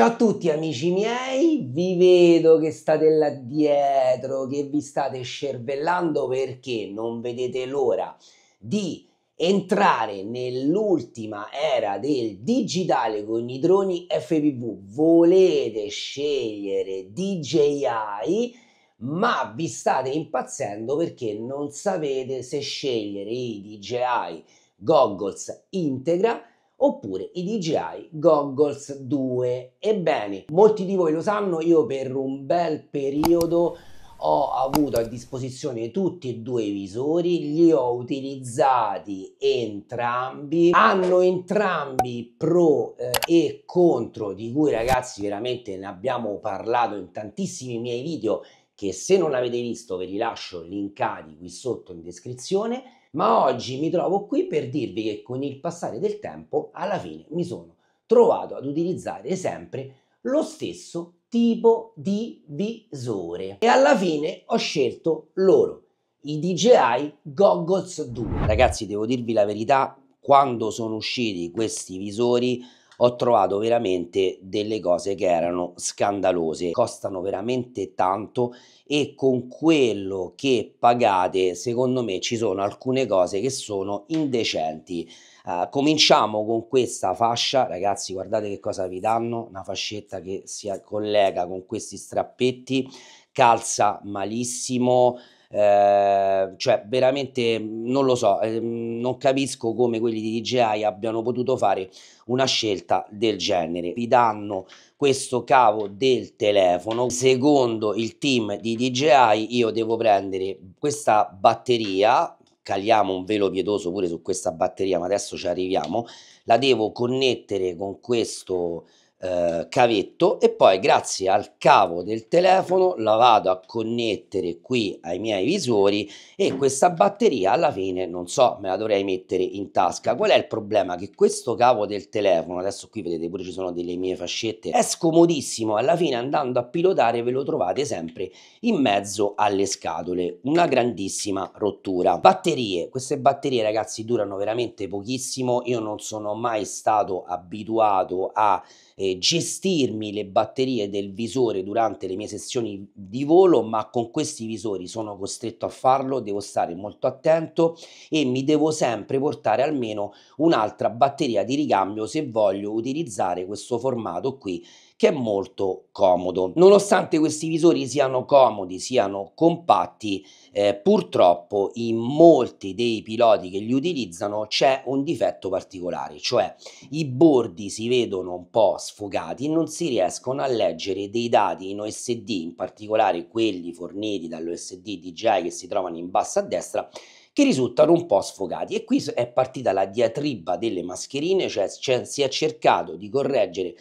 Ciao a tutti amici miei, vi vedo che state là dietro, che vi state scervellando perché non vedete l'ora di entrare nell'ultima era del digitale con i droni FPV. Volete scegliere DJI, ma vi state impazzendo perché non sapete se scegliere i DJI Goggles Integra oppure i DJI Goggles 2. Ebbene, molti di voi lo sanno, io per un bel periodo ho avuto a disposizione tutti e due i visori, li ho utilizzati entrambi, hanno entrambi pro eh, e contro di cui ragazzi veramente ne abbiamo parlato in tantissimi miei video che se non l'avete visto ve li lascio linkati qui sotto in descrizione ma oggi mi trovo qui per dirvi che con il passare del tempo alla fine mi sono trovato ad utilizzare sempre lo stesso tipo di visore e alla fine ho scelto loro i DJI Goggles 2 ragazzi devo dirvi la verità quando sono usciti questi visori ho trovato veramente delle cose che erano scandalose, costano veramente tanto e con quello che pagate secondo me ci sono alcune cose che sono indecenti. Uh, cominciamo con questa fascia, ragazzi guardate che cosa vi danno, una fascetta che si collega con questi strappetti, calza malissimo, Ehm, cioè veramente non lo so, eh, non capisco come quelli di DJI abbiano potuto fare una scelta del genere. Vi danno questo cavo del telefono, secondo il team di DJI io devo prendere questa batteria caliamo un velo pietoso pure su questa batteria, ma adesso ci arriviamo, la devo connettere con questo eh, cavetto e poi grazie al cavo del telefono la vado a connettere qui ai miei visori e questa batteria alla fine non so me la dovrei mettere in tasca qual è il problema che questo cavo del telefono adesso qui vedete pure ci sono delle mie fascette è scomodissimo alla fine andando a pilotare ve lo trovate sempre in mezzo alle scatole una grandissima rottura batterie queste batterie ragazzi durano veramente pochissimo io non sono mai stato abituato a eh, gestirmi le batterie del visore durante le mie sessioni di volo, ma con questi visori sono costretto a farlo, devo stare molto attento e mi devo sempre portare almeno un'altra batteria di ricambio se voglio utilizzare questo formato qui che è molto comodo. Nonostante questi visori siano comodi, siano compatti, eh, purtroppo in molti dei piloti che li utilizzano c'è un difetto particolare, cioè i bordi si vedono un po' sfogati non si riescono a leggere dei dati in OSD, in particolare quelli forniti dall'OSD DJI che si trovano in basso a destra, che risultano un po' sfogati. E qui è partita la diatriba delle mascherine, cioè, cioè si è cercato di correggere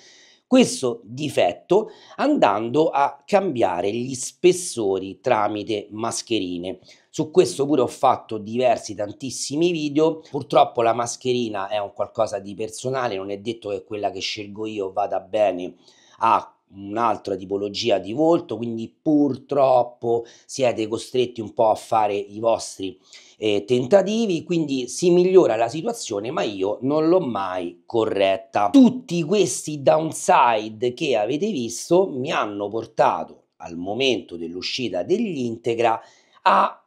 questo difetto andando a cambiare gli spessori tramite mascherine. Su questo pure ho fatto diversi, tantissimi video. Purtroppo la mascherina è un qualcosa di personale, non è detto che quella che scelgo io vada bene a un'altra tipologia di volto, quindi purtroppo siete costretti un po' a fare i vostri eh, tentativi, quindi si migliora la situazione, ma io non l'ho mai corretta. Tutti questi downside che avete visto mi hanno portato al momento dell'uscita degli integra a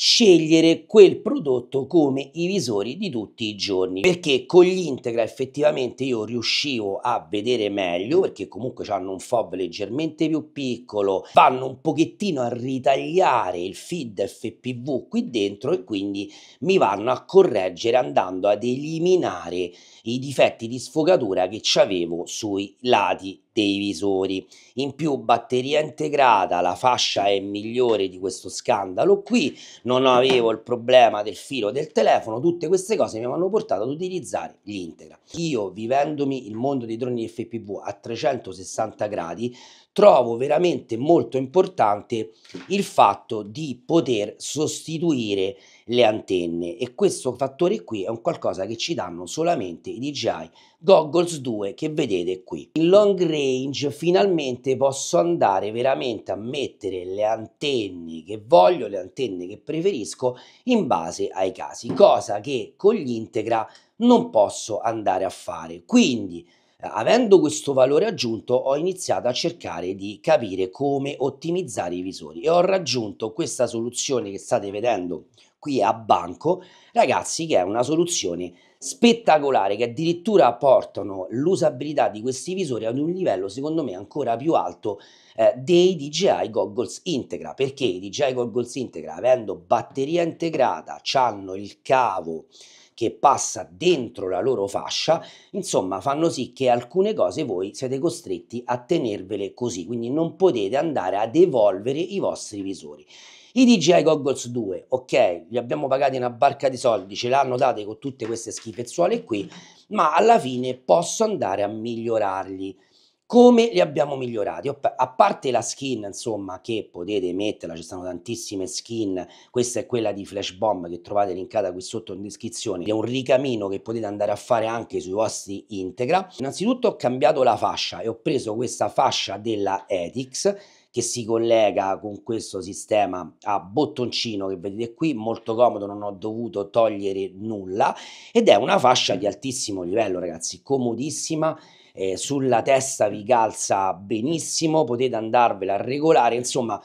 scegliere quel prodotto come i visori di tutti i giorni perché con gli integra effettivamente io riuscivo a vedere meglio perché comunque hanno un fob leggermente più piccolo vanno un pochettino a ritagliare il feed fpv qui dentro e quindi mi vanno a correggere andando ad eliminare i difetti di sfogatura che avevo sui lati dei visori. In più batteria integrata, la fascia è migliore di questo scandalo qui, non avevo il problema del filo del telefono, tutte queste cose mi hanno portato ad utilizzare gli Integra. Io vivendomi il mondo dei droni FPV a 360 gradi, trovo veramente molto importante il fatto di poter sostituire le antenne e questo fattore qui è un qualcosa che ci danno solamente i DJI Goggles 2 che vedete qui. In long range finalmente posso andare veramente a mettere le antenne che voglio, le antenne che preferisco in base ai casi, cosa che con gli Integra non posso andare a fare. Quindi avendo questo valore aggiunto ho iniziato a cercare di capire come ottimizzare i visori e ho raggiunto questa soluzione che state vedendo qui a banco, ragazzi, che è una soluzione spettacolare che addirittura portano l'usabilità di questi visori ad un livello secondo me ancora più alto eh, dei DJI Goggles Integra perché i DJI Goggles Integra avendo batteria integrata hanno il cavo che passa dentro la loro fascia, insomma fanno sì che alcune cose voi siete costretti a tenervele così, quindi non potete andare ad evolvere i vostri visori. I DJI Goggles 2, ok, li abbiamo pagati una barca di soldi, ce l'hanno date con tutte queste schifezzuole qui, ma alla fine posso andare a migliorarli. Come li abbiamo migliorati? A parte la skin, insomma, che potete metterla, ci sono tantissime skin, questa è quella di Flash Bomb che trovate linkata qui sotto in descrizione, è un ricamino che potete andare a fare anche sui vostri Integra. Innanzitutto ho cambiato la fascia e ho preso questa fascia della Etix, che si collega con questo sistema a bottoncino che vedete qui, molto comodo, non ho dovuto togliere nulla ed è una fascia di altissimo livello ragazzi, comodissima, eh, sulla testa vi calza benissimo, potete andarvela a regolare, insomma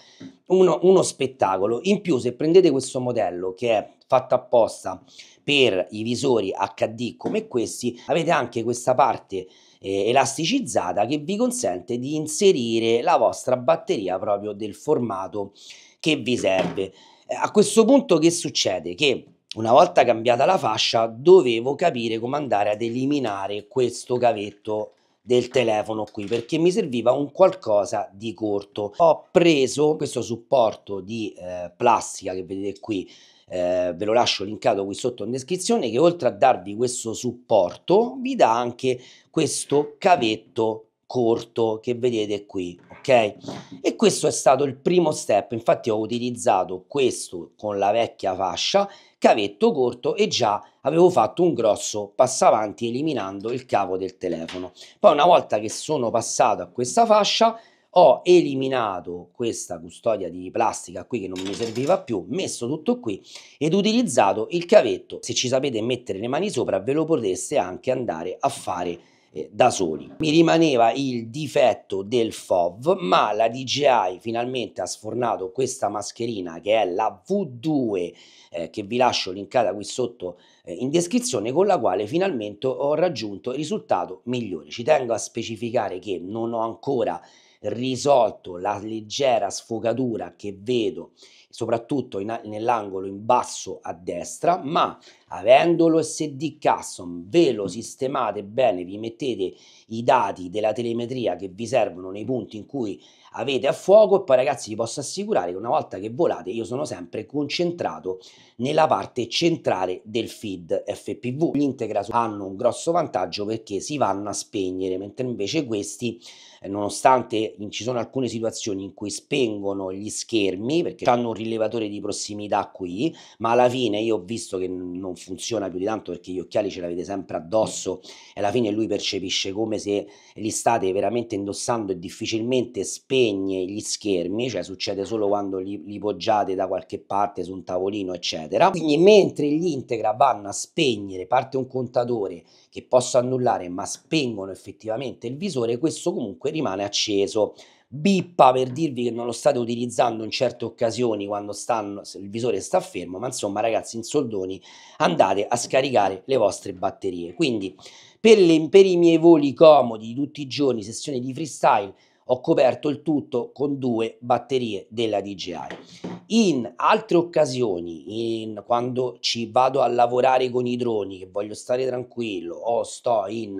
uno, uno spettacolo. In più se prendete questo modello che è fatto apposta per i visori HD come questi, avete anche questa parte eh, elasticizzata che vi consente di inserire la vostra batteria proprio del formato che vi serve. Eh, a questo punto che succede? Che una volta cambiata la fascia dovevo capire come andare ad eliminare questo cavetto del telefono qui perché mi serviva un qualcosa di corto ho preso questo supporto di eh, plastica che vedete qui eh, ve lo lascio linkato qui sotto in descrizione, che oltre a darvi questo supporto vi dà anche questo cavetto corto che vedete qui, ok? E questo è stato il primo step, infatti ho utilizzato questo con la vecchia fascia, cavetto corto e già avevo fatto un grosso passo avanti eliminando il cavo del telefono. Poi una volta che sono passato a questa fascia ho eliminato questa custodia di plastica qui che non mi serviva più, messo tutto qui ed utilizzato il cavetto. Se ci sapete mettere le mani sopra ve lo potreste anche andare a fare eh, da soli. Mi rimaneva il difetto del FOV, ma la DJI finalmente ha sfornato questa mascherina che è la V2, eh, che vi lascio linkata qui sotto eh, in descrizione, con la quale finalmente ho raggiunto il risultato migliore. Ci tengo a specificare che non ho ancora risolto la leggera sfogatura che vedo soprattutto in, nell'angolo in basso a destra, ma avendo lo SD custom ve lo sistemate bene, vi mettete i dati della telemetria che vi servono nei punti in cui avete a fuoco e poi ragazzi vi posso assicurare che una volta che volate io sono sempre concentrato nella parte centrale del feed FPV. Gli integra hanno un grosso vantaggio perché si vanno a spegnere, mentre invece questi eh, nonostante ci sono alcune situazioni in cui spengono gli schermi perché hanno un rilevatore di prossimità qui, ma alla fine io ho visto che non funziona più di tanto perché gli occhiali ce l'avete sempre addosso e alla fine lui percepisce come se li state veramente indossando e difficilmente spegne gli schermi, cioè succede solo quando li, li poggiate da qualche parte su un tavolino, eccetera. Quindi mentre gli integra vanno a spegnere, parte un contatore che posso annullare, ma spengono effettivamente il visore, questo comunque rimane acceso bippa per dirvi che non lo state utilizzando in certe occasioni quando stanno, il visore sta fermo, ma insomma ragazzi in soldoni andate a scaricare le vostre batterie. Quindi per, le, per i miei voli comodi di tutti i giorni, sessioni di freestyle, ho coperto il tutto con due batterie della DJI. In altre occasioni, in, quando ci vado a lavorare con i droni, che voglio stare tranquillo, o sto in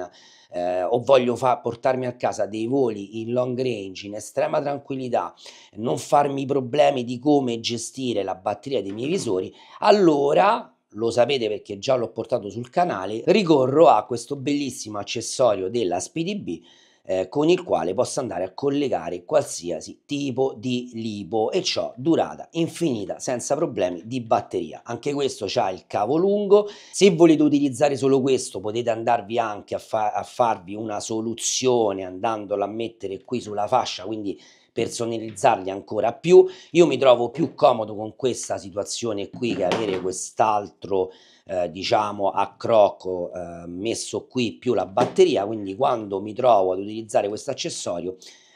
eh, o voglio fa- portarmi a casa dei voli in long range in estrema tranquillità, non farmi problemi di come gestire la batteria dei miei visori, allora lo sapete perché già l'ho portato sul canale, ricorro a questo bellissimo accessorio della SpeedyB eh, con il quale posso andare a collegare qualsiasi tipo di lipo e ciò durata infinita senza problemi di batteria. Anche questo c'ha il cavo lungo, se volete utilizzare solo questo potete andarvi anche a, fa a farvi una soluzione andandola a mettere qui sulla fascia, quindi personalizzarli ancora più. Io mi trovo più comodo con questa situazione qui che avere quest'altro eh, diciamo a crocco eh, messo qui più la batteria, quindi quando mi trovo ad utilizzare questo accessorio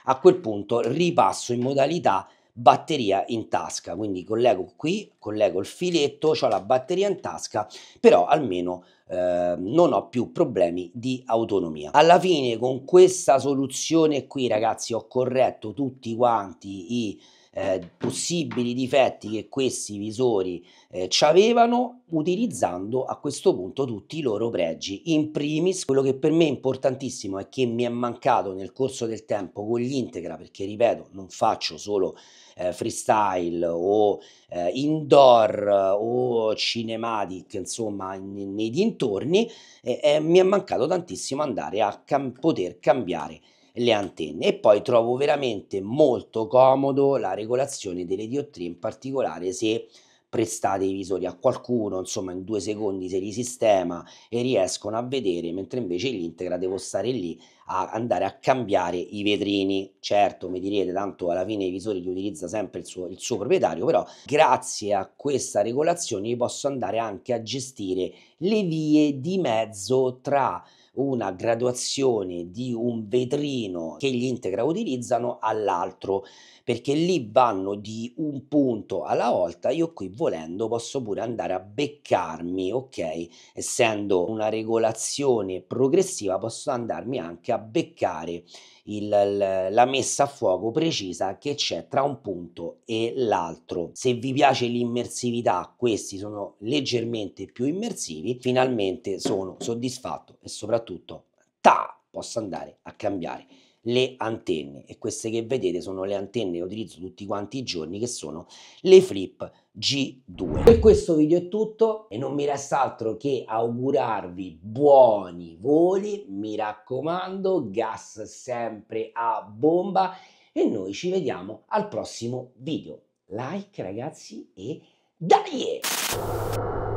a quel punto ripasso in modalità batteria in tasca, quindi collego qui, collego il filetto, ho la batteria in tasca, però almeno eh, non ho più problemi di autonomia. Alla fine con questa soluzione qui ragazzi ho corretto tutti quanti i eh, possibili difetti che questi visori eh, avevano, utilizzando a questo punto tutti i loro pregi. In primis, quello che per me è importantissimo è che mi è mancato nel corso del tempo con gli integra, perché ripeto, non faccio solo eh, freestyle o eh, indoor o cinematic, insomma, in, nei dintorni, eh, eh, mi è mancato tantissimo andare a cam- poter cambiare le antenne e poi trovo veramente molto comodo la regolazione delle diottrie in particolare se prestate i visori a qualcuno insomma in due secondi se li sistema e riescono a vedere mentre invece l'integra devo stare lì a andare a cambiare i vetrini certo mi direte tanto alla fine i visori li utilizza sempre il suo, il suo proprietario però grazie a questa regolazione io posso andare anche a gestire le vie di mezzo tra una graduazione di un vetrino che gli integra utilizzano all'altro, perché lì vanno di un punto alla volta, io qui volendo posso pure andare a beccarmi, ok? Essendo una regolazione progressiva posso andarmi anche a beccare il, la messa a fuoco precisa che c'è tra un punto e l'altro. Se vi piace l'immersività, questi sono leggermente più immersivi, finalmente sono soddisfatto e soprattutto ta, posso andare a cambiare le antenne e queste che vedete sono le antenne che utilizzo tutti quanti i giorni che sono le Flip G2. Per questo video è tutto e non mi resta altro che augurarvi buoni voli, mi raccomando, gas sempre a bomba e noi ci vediamo al prossimo video. Like ragazzi e dai!